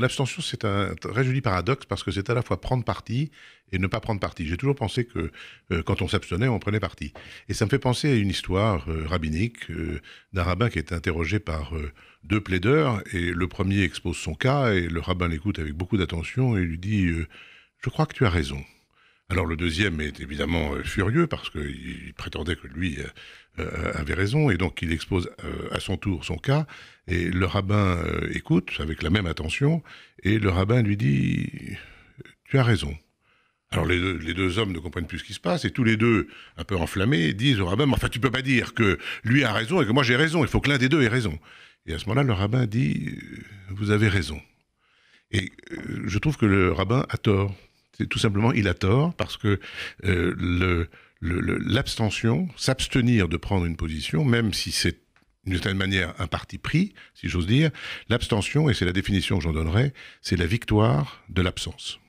L'abstention, c'est un très joli paradoxe parce que c'est à la fois prendre parti et ne pas prendre parti. J'ai toujours pensé que euh, quand on s'abstenait, on prenait parti. Et ça me fait penser à une histoire euh, rabbinique euh, d'un rabbin qui est interrogé par deux plaideurs et le premier expose son cas et le rabbin l'écoute avec beaucoup d'attention et lui dit Je crois que tu as raison. Alors le deuxième est évidemment euh, furieux parce qu'il prétendait que lui euh, euh, avait raison et donc il expose à son tour son cas et le rabbin écoute avec la même attention et le rabbin lui dit tu as raison. Alors les deux, hommes ne comprennent plus ce qui se passe et tous les deux, un peu enflammés, disent au rabbin, enfin tu peux pas dire que lui a raison et que moi j'ai raison, il faut que l'un des deux ait raison. Et à ce moment-là, le rabbin dit, vous avez raison. Et je trouve que le rabbin a tort. C'est tout simplement, il a tort parce que euh, l'abstention, s'abstenir de prendre une position, même si c'est d'une certaine manière un parti pris, si j'ose dire, l'abstention, et c'est la définition que j'en donnerai, c'est la victoire de l'absence.